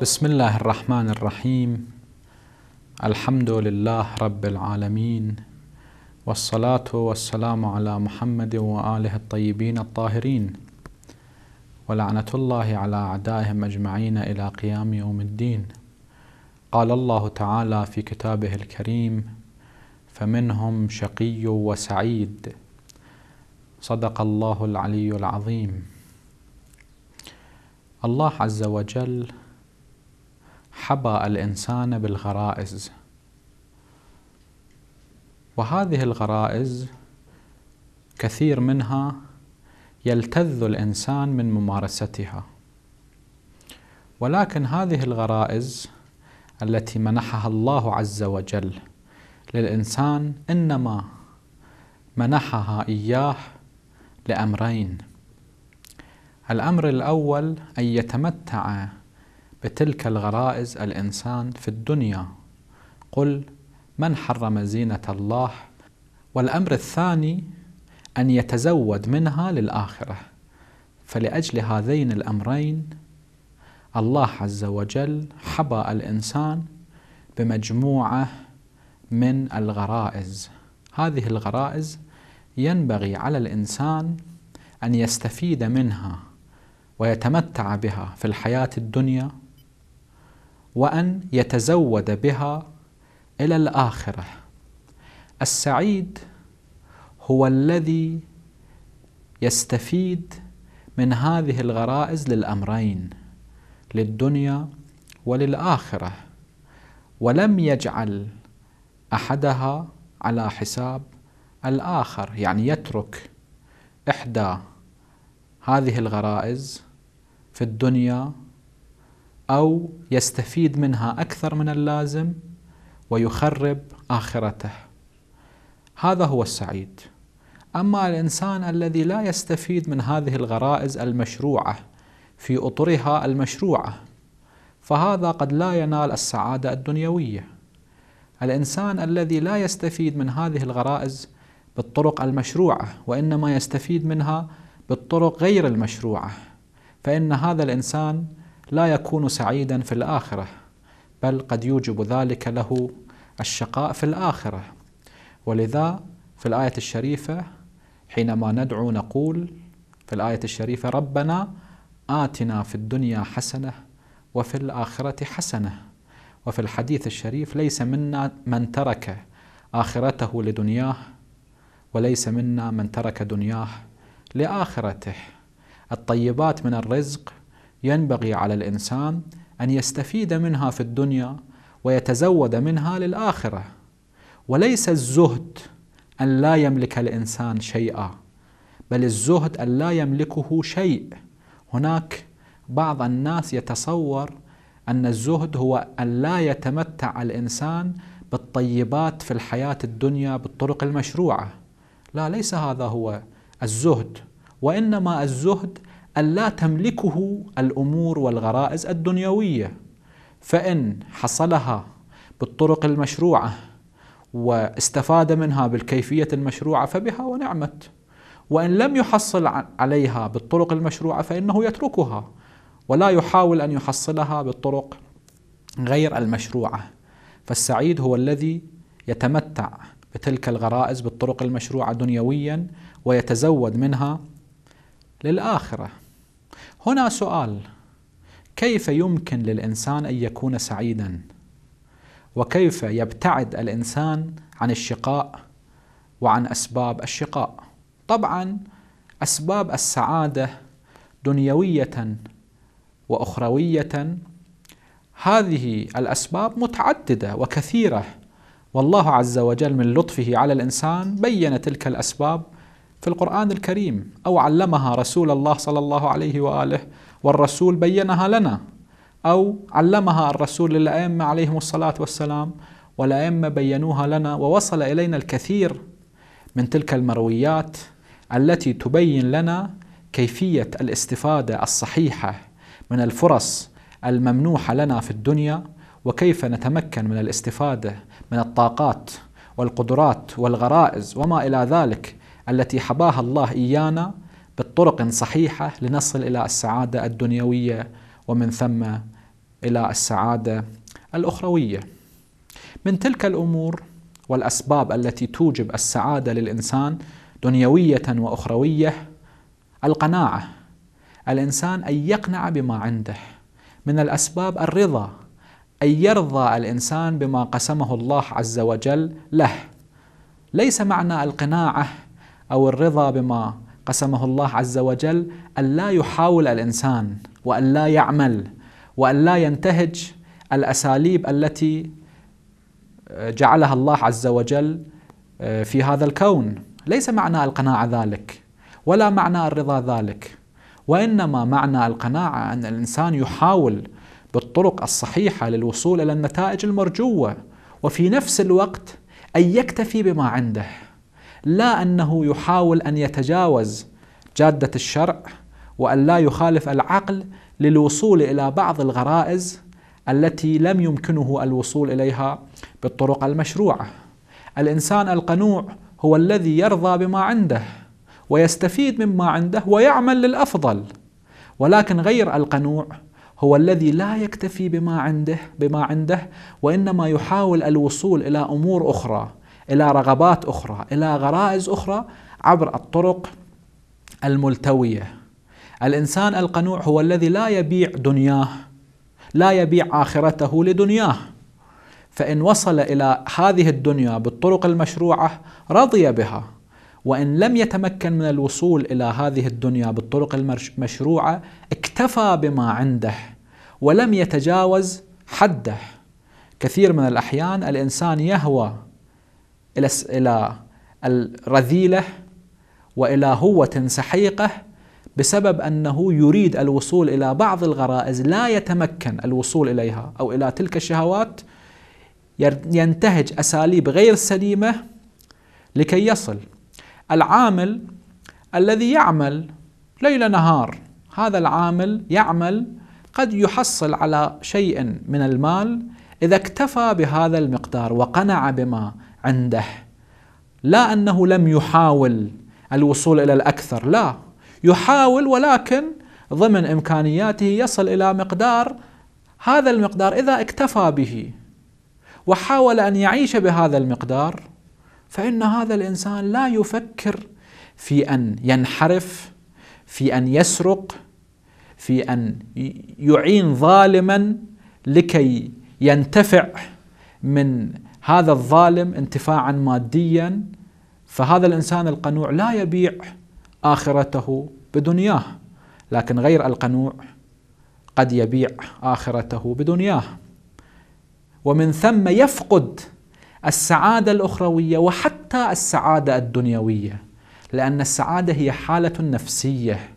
بسم الله الرحمن الرحيم الحمد لله رب العالمين والصلاة والسلام على محمد وآله الطيبين الطاهرين ولعنة الله على أعدائهم أجمعين إلى قيام يوم الدين قال الله تعالى في كتابه الكريم فمنهم شقي وسعيد صدق الله العلي العظيم الله عز وجل حبى الإنسان بالغرائز وهذه الغرائز كثير منها يلتذ الإنسان من ممارستها ولكن هذه الغرائز التي منحها الله عز وجل للإنسان إنما منحها إياه لأمرين الأمر الأول أن يتمتع بتلك الغرائز الإنسان في الدنيا قل من حرم زينة الله والأمر الثاني أن يتزود منها للآخرة فلأجل هذين الأمرين الله عز وجل حبى الإنسان بمجموعة من الغرائز هذه الغرائز ينبغي على الإنسان أن يستفيد منها ويتمتع بها في الحياة الدنيا وان يتزود بها الى الاخره السعيد هو الذي يستفيد من هذه الغرائز للامرين للدنيا وللاخره ولم يجعل احدها على حساب الاخر يعني يترك احدى هذه الغرائز في الدنيا أو يستفيد منها أكثر من اللازم ويخرب آخرته هذا هو السعيد أما الإنسان الذي لا يستفيد من هذه الغرائز المشروعة في أطرها المشروعة فهذا قد لا ينال السعادة الدنيوية الإنسان الذي لا يستفيد من هذه الغرائز بالطرق المشروعة وإنما يستفيد منها بالطرق غير المشروعة فإن هذا الإنسان لا يكون سعيدا في الآخرة بل قد يوجب ذلك له الشقاء في الآخرة ولذا في الآية الشريفة حينما ندعو نقول في الآية الشريفة ربنا آتنا في الدنيا حسنة وفي الآخرة حسنة وفي الحديث الشريف ليس منا من ترك آخرته لدنياه وليس منا من ترك دنياه لآخرته الطيبات من الرزق ينبغي على الانسان ان يستفيد منها في الدنيا ويتزود منها للاخره وليس الزهد ان لا يملك الانسان شيئا بل الزهد ان لا يملكه شيء هناك بعض الناس يتصور ان الزهد هو ان لا يتمتع الانسان بالطيبات في الحياه الدنيا بالطرق المشروعه لا ليس هذا هو الزهد وانما الزهد ألا تملكه الأمور والغرائز الدنيوية فإن حصلها بالطرق المشروعة واستفاد منها بالكيفية المشروعة فبها ونعمت وإن لم يحصل عليها بالطرق المشروعة فإنه يتركها ولا يحاول أن يحصلها بالطرق غير المشروعة فالسعيد هو الذي يتمتع بتلك الغرائز بالطرق المشروعة دنيويا ويتزود منها للآخرة هنا سؤال كيف يمكن للإنسان أن يكون سعيدا وكيف يبتعد الإنسان عن الشقاء وعن أسباب الشقاء طبعا أسباب السعادة دنيوية وأخروية هذه الأسباب متعددة وكثيرة والله عز وجل من لطفه على الإنسان بين تلك الأسباب في القرآن الكريم أو علمها رسول الله صلى الله عليه وآله والرسول بينها لنا أو علمها الرسول للأئمة عليهم الصلاة والسلام والأئمة بينوها لنا ووصل إلينا الكثير من تلك المرويات التي تبين لنا كيفية الاستفادة الصحيحة من الفرص الممنوحة لنا في الدنيا وكيف نتمكن من الاستفادة من الطاقات والقدرات والغرائز وما إلى ذلك التي حباها الله إيانا بالطرق صحيحة لنصل إلى السعادة الدنيوية ومن ثم إلى السعادة الأخروية من تلك الأمور والأسباب التي توجب السعادة للإنسان دنيوية وأخروية القناعة الإنسان أن يقنع بما عنده من الأسباب الرضا أن يرضى الإنسان بما قسمه الله عز وجل له ليس معنى القناعة أو الرضا بما قسمه الله عز وجل أن لا يحاول الإنسان وأن لا يعمل وأن لا ينتهج الأساليب التي آه، جعلها الله عز وجل آه، في هذا الكون ليس معنى القناعة ذلك ولا معنى الرضا ذلك وإنما معنى القناعة أن الإنسان يحاول بالطرق الصحيحة للوصول إلى النتائج المرجوة وفي نفس الوقت أن يكتفي بما عنده لا انه يحاول ان يتجاوز جاده الشرع وان لا يخالف العقل للوصول الى بعض الغرائز التي لم يمكنه الوصول اليها بالطرق المشروعه. الانسان القنوع هو الذي يرضى بما عنده ويستفيد مما عنده ويعمل للافضل. ولكن غير القنوع هو الذي لا يكتفي بما عنده بما عنده وانما يحاول الوصول الى امور اخرى إلى رغبات أخرى إلى غرائز أخرى عبر الطرق الملتوية الإنسان القنوع هو الذي لا يبيع دنياه لا يبيع آخرته لدنياه فإن وصل إلى هذه الدنيا بالطرق المشروعة رضي بها وإن لم يتمكن من الوصول إلى هذه الدنيا بالطرق المشروعة اكتفى بما عنده ولم يتجاوز حده كثير من الأحيان الإنسان يهوى إلى إلى الرذيلة وإلى هوة سحيقة بسبب أنه يريد الوصول إلى بعض الغرائز لا يتمكن الوصول إليها أو إلى تلك الشهوات ينتهج أساليب غير سليمة لكي يصل العامل الذي يعمل ليل نهار هذا العامل يعمل قد يحصل على شيء من المال إذا اكتفى بهذا المقدار وقنع بما عنده لا انه لم يحاول الوصول الى الاكثر لا يحاول ولكن ضمن امكانياته يصل الى مقدار هذا المقدار اذا اكتفى به وحاول ان يعيش بهذا المقدار فان هذا الانسان لا يفكر في ان ينحرف في ان يسرق في ان يعين ظالما لكي ينتفع من هذا الظالم انتفاعا ماديا فهذا الانسان القنوع لا يبيع اخرته بدنياه لكن غير القنوع قد يبيع اخرته بدنياه ومن ثم يفقد السعاده الاخرويه وحتى السعاده الدنيويه لان السعاده هي حاله نفسيه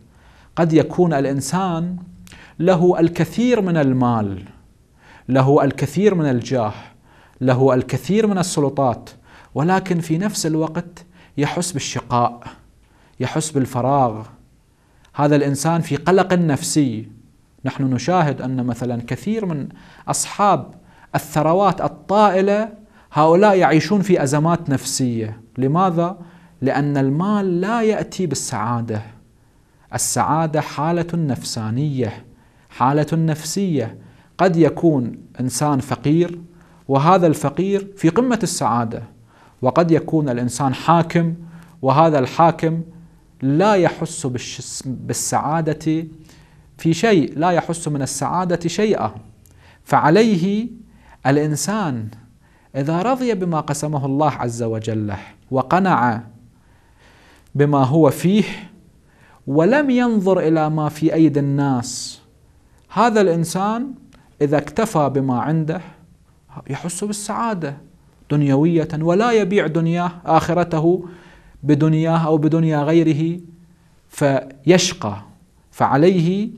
قد يكون الانسان له الكثير من المال له الكثير من الجاه له الكثير من السلطات ولكن في نفس الوقت يحس بالشقاء يحس بالفراغ هذا الانسان في قلق نفسي نحن نشاهد ان مثلا كثير من اصحاب الثروات الطائله هؤلاء يعيشون في ازمات نفسيه لماذا لان المال لا ياتي بالسعاده السعاده حاله نفسانيه حاله نفسيه قد يكون انسان فقير وهذا الفقير في قمه السعاده وقد يكون الانسان حاكم وهذا الحاكم لا يحس بالسعاده في شيء لا يحس من السعاده شيئا فعليه الانسان اذا رضي بما قسمه الله عز وجل له وقنع بما هو فيه ولم ينظر الى ما في ايدي الناس هذا الانسان اذا اكتفى بما عنده يحس بالسعادة دنيوية ولا يبيع دنياه آخرته بدنياه أو بدنيا غيره فيشقى فعليه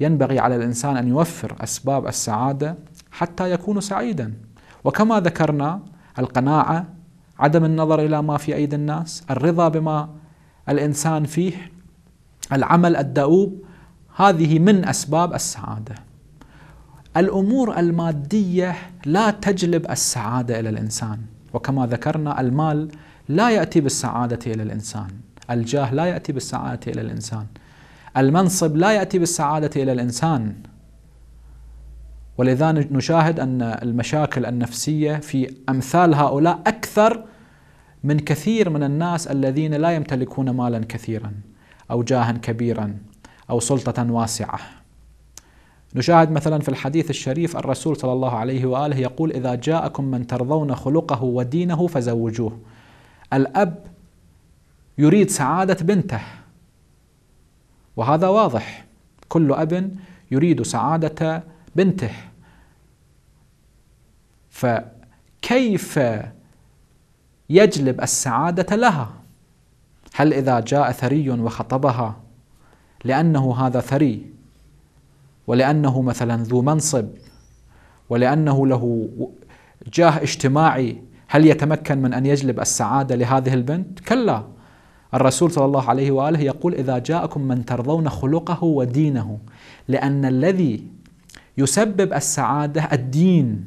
ينبغي على الإنسان أن يوفر أسباب السعادة حتى يكون سعيدا وكما ذكرنا القناعة عدم النظر إلى ما في أيدي الناس الرضا بما الإنسان فيه العمل الدؤوب هذه من أسباب السعادة الامور الماديه لا تجلب السعاده الى الانسان وكما ذكرنا المال لا ياتي بالسعاده الى الانسان الجاه لا ياتي بالسعاده الى الانسان المنصب لا ياتي بالسعاده الى الانسان ولذا نشاهد ان المشاكل النفسيه في امثال هؤلاء اكثر من كثير من الناس الذين لا يمتلكون مالا كثيرا او جاها كبيرا او سلطه واسعه نشاهد مثلا في الحديث الشريف الرسول صلى الله عليه واله يقول اذا جاءكم من ترضون خلقه ودينه فزوجوه. الاب يريد سعاده بنته. وهذا واضح كل اب يريد سعاده بنته. فكيف يجلب السعاده لها؟ هل اذا جاء ثري وخطبها لانه هذا ثري ولأنه مثلا ذو منصب ولأنه له جاه اجتماعي هل يتمكن من أن يجلب السعادة لهذه البنت؟ كلا الرسول صلى الله عليه وآله يقول إذا جاءكم من ترضون خلقه ودينه لأن الذي يسبب السعادة الدين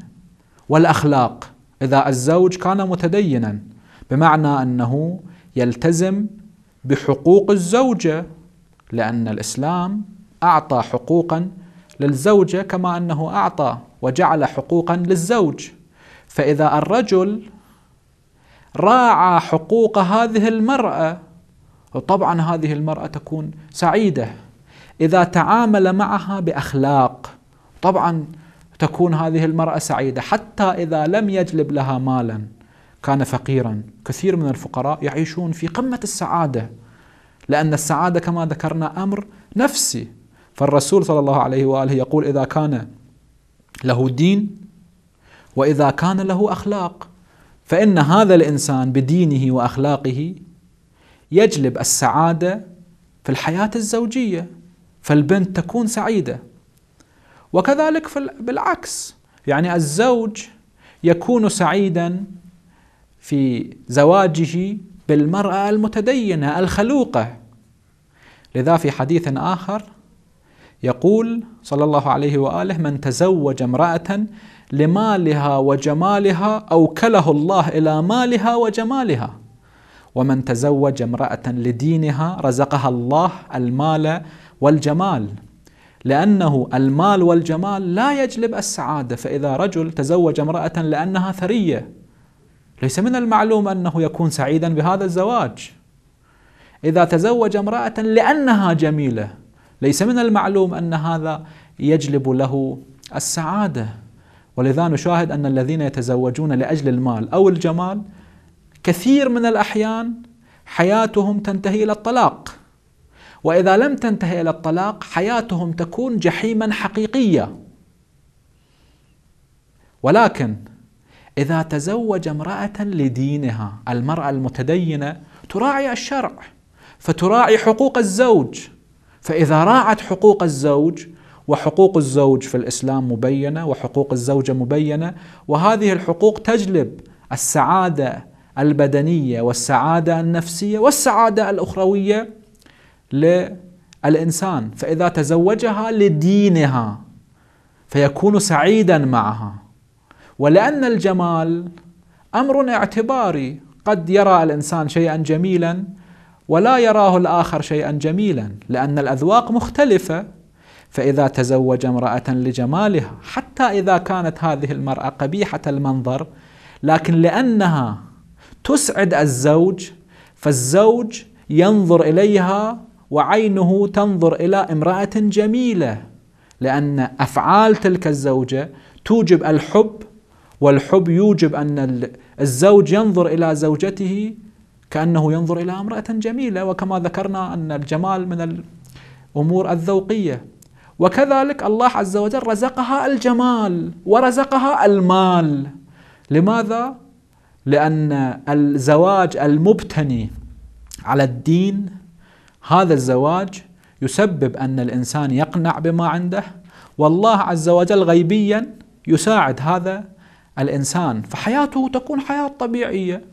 والأخلاق إذا الزوج كان متدينا بمعنى أنه يلتزم بحقوق الزوجة لأن الإسلام أعطى حقوقا للزوجة كما أنه أعطى وجعل حقوقا للزوج فإذا الرجل راعى حقوق هذه المرأة وطبعا هذه المرأة تكون سعيدة إذا تعامل معها بأخلاق طبعا تكون هذه المرأة سعيدة حتى إذا لم يجلب لها مالا كان فقيرا كثير من الفقراء يعيشون في قمة السعادة لأن السعادة كما ذكرنا أمر نفسي فالرسول صلى الله عليه وآله يقول إذا كان له دين وإذا كان له أخلاق فإن هذا الإنسان بدينه وأخلاقه يجلب السعادة في الحياة الزوجية فالبنت تكون سعيدة وكذلك بالعكس يعني الزوج يكون سعيدا في زواجه بالمرأة المتدينة الخلوقة لذا في حديث آخر يقول صلى الله عليه واله من تزوج امراه لمالها وجمالها اوكله الله الى مالها وجمالها ومن تزوج امراه لدينها رزقها الله المال والجمال لانه المال والجمال لا يجلب السعاده فاذا رجل تزوج امراه لانها ثريه ليس من المعلوم انه يكون سعيدا بهذا الزواج اذا تزوج امراه لانها جميله ليس من المعلوم أن هذا يجلب له السعادة ولذا نشاهد أن الذين يتزوجون لأجل المال أو الجمال كثير من الأحيان حياتهم تنتهي إلى الطلاق وإذا لم تنتهي إلى الطلاق حياتهم تكون جحيما حقيقية ولكن إذا تزوج امرأة لدينها المرأة المتدينة تراعي الشرع فتراعي حقوق الزوج فإذا راعت حقوق الزوج وحقوق الزوج في الإسلام مبينة وحقوق الزوجة مبينة وهذه الحقوق تجلب السعادة البدنية والسعادة النفسية والسعادة الأخروية للإنسان فإذا تزوجها لدينها فيكون سعيدا معها ولأن الجمال أمر اعتباري قد يرى الإنسان شيئا جميلا ولا يراه الآخر شيئا جميلا لأن الأذواق مختلفة فإذا تزوج امرأة لجمالها حتى إذا كانت هذه المرأة قبيحة المنظر لكن لأنها تسعد الزوج فالزوج ينظر إليها وعينه تنظر إلى امرأة جميلة لأن أفعال تلك الزوجة توجب الحب والحب يوجب أن الزوج ينظر إلى زوجته كأنه ينظر إلى امرأة جميلة وكما ذكرنا أن الجمال من الأمور الذوقية وكذلك الله عز وجل رزقها الجمال ورزقها المال لماذا؟ لأن الزواج المبتني على الدين هذا الزواج يسبب أن الإنسان يقنع بما عنده والله عز وجل غيبيا يساعد هذا الإنسان فحياته تكون حياة طبيعية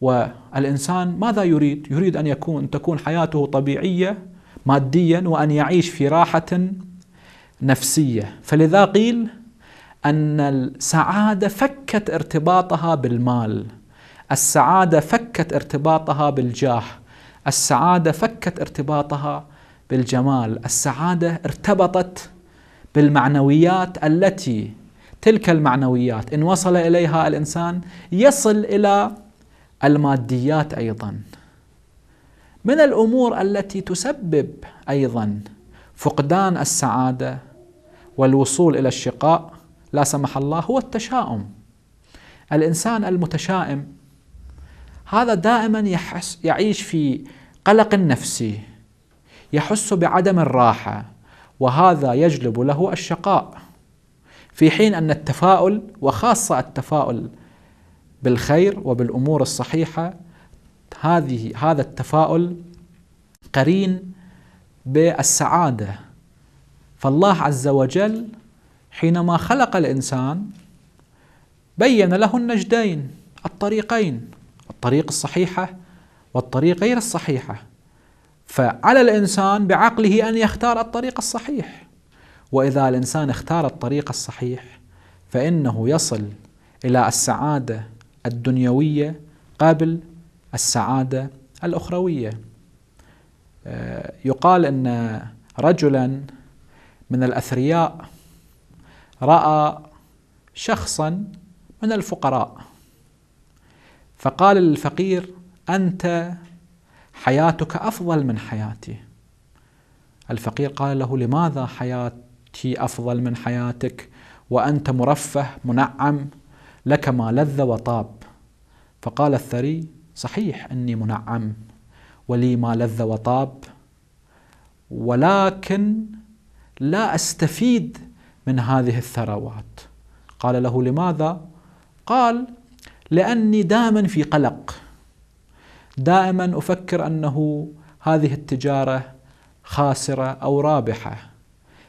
والإنسان ماذا يريد؟ يريد أن يكون تكون حياته طبيعية ماديا وأن يعيش في راحة نفسية فلذا قيل أن السعادة فكت ارتباطها بالمال السعادة فكت ارتباطها بالجاه السعادة فكت ارتباطها بالجمال السعادة ارتبطت بالمعنويات التي تلك المعنويات إن وصل إليها الإنسان يصل إلى الماديات ايضا من الامور التي تسبب ايضا فقدان السعاده والوصول الى الشقاء لا سمح الله هو التشاؤم الانسان المتشائم هذا دائما يحس يعيش في قلق نفسي يحس بعدم الراحه وهذا يجلب له الشقاء في حين ان التفاؤل وخاصه التفاؤل بالخير وبالامور الصحيحه هذه هذا التفاؤل قرين بالسعاده فالله عز وجل حينما خلق الانسان بين له النجدين الطريقين الطريق الصحيحه والطريق غير الصحيحه فعلى الانسان بعقله ان يختار الطريق الصحيح واذا الانسان اختار الطريق الصحيح فانه يصل الى السعاده الدنيوية قبل السعادة الأخروية آه، يقال أن رجلا من الأثرياء رأى شخصا من الفقراء فقال للفقير أنت حياتك أفضل من حياتي الفقير قال له لماذا حياتي أفضل من حياتك وأنت مرفه منعم لك ما لذ وطاب فقال الثري صحيح اني منعم ولي ما لذ وطاب ولكن لا استفيد من هذه الثروات قال له لماذا قال لاني دائما في قلق دائما افكر انه هذه التجاره خاسره او رابحه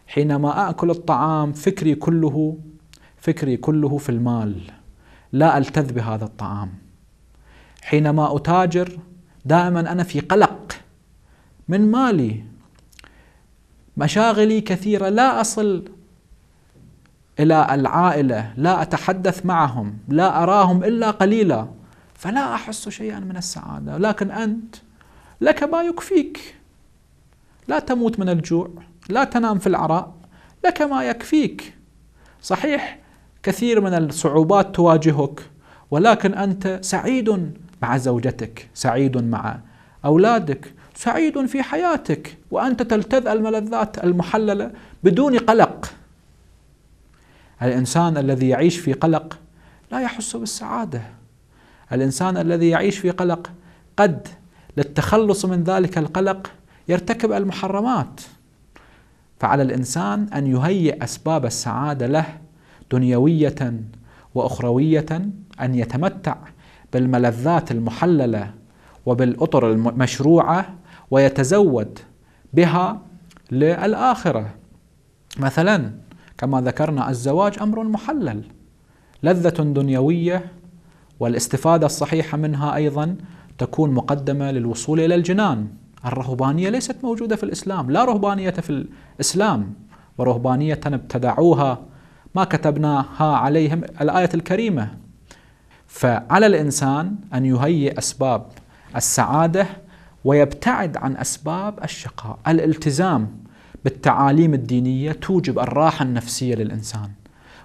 حينما اكل الطعام فكري كله فكري كله في المال لا التذ بهذا الطعام حينما اتاجر دائما انا في قلق من مالي مشاغلي كثيره لا اصل الى العائله لا اتحدث معهم لا اراهم الا قليلا فلا احس شيئا من السعاده لكن انت لك ما يكفيك لا تموت من الجوع لا تنام في العراء لك ما يكفيك صحيح كثير من الصعوبات تواجهك ولكن أنت سعيد مع زوجتك سعيد مع أولادك سعيد في حياتك وأنت تلتذ الملذات المحللة بدون قلق الإنسان الذي يعيش في قلق لا يحس بالسعادة الإنسان الذي يعيش في قلق قد للتخلص من ذلك القلق يرتكب المحرمات فعلى الإنسان أن يهيئ أسباب السعادة له دنيويه واخرويه ان يتمتع بالملذات المحلله وبالاطر المشروعه ويتزود بها للاخره مثلا كما ذكرنا الزواج امر محلل لذه دنيويه والاستفاده الصحيحه منها ايضا تكون مقدمه للوصول الى الجنان الرهبانيه ليست موجوده في الاسلام لا رهبانيه في الاسلام ورهبانيه ابتدعوها ما كتبناها عليهم الآية الكريمة فعلى الإنسان أن يهيئ أسباب السعادة ويبتعد عن أسباب الشقاء الالتزام بالتعاليم الدينية توجب الراحة النفسية للإنسان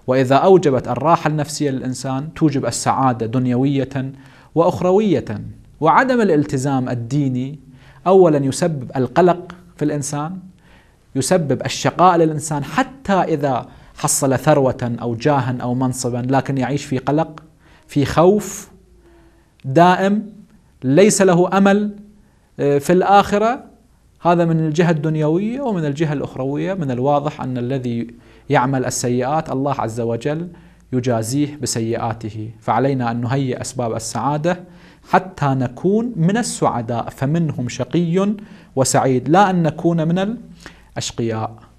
وإذا أوجبت الراحة النفسية للإنسان توجب السعادة دنيوية وأخروية وعدم الالتزام الديني أولا يسبب القلق في الإنسان يسبب الشقاء للإنسان حتى إذا حصل ثروة أو جاها أو منصبا لكن يعيش في قلق في خوف دائم ليس له أمل آه، في الآخرة هذا من الجهة الدنيوية ومن الجهة الأخروية من الواضح أن الذي يعمل السيئات الله عز وجل يجازيه بسيئاته فعلينا أن نهيئ أسباب السعادة حتى نكون من السعداء فمنهم شقي وسعيد لا أن نكون من الأشقياء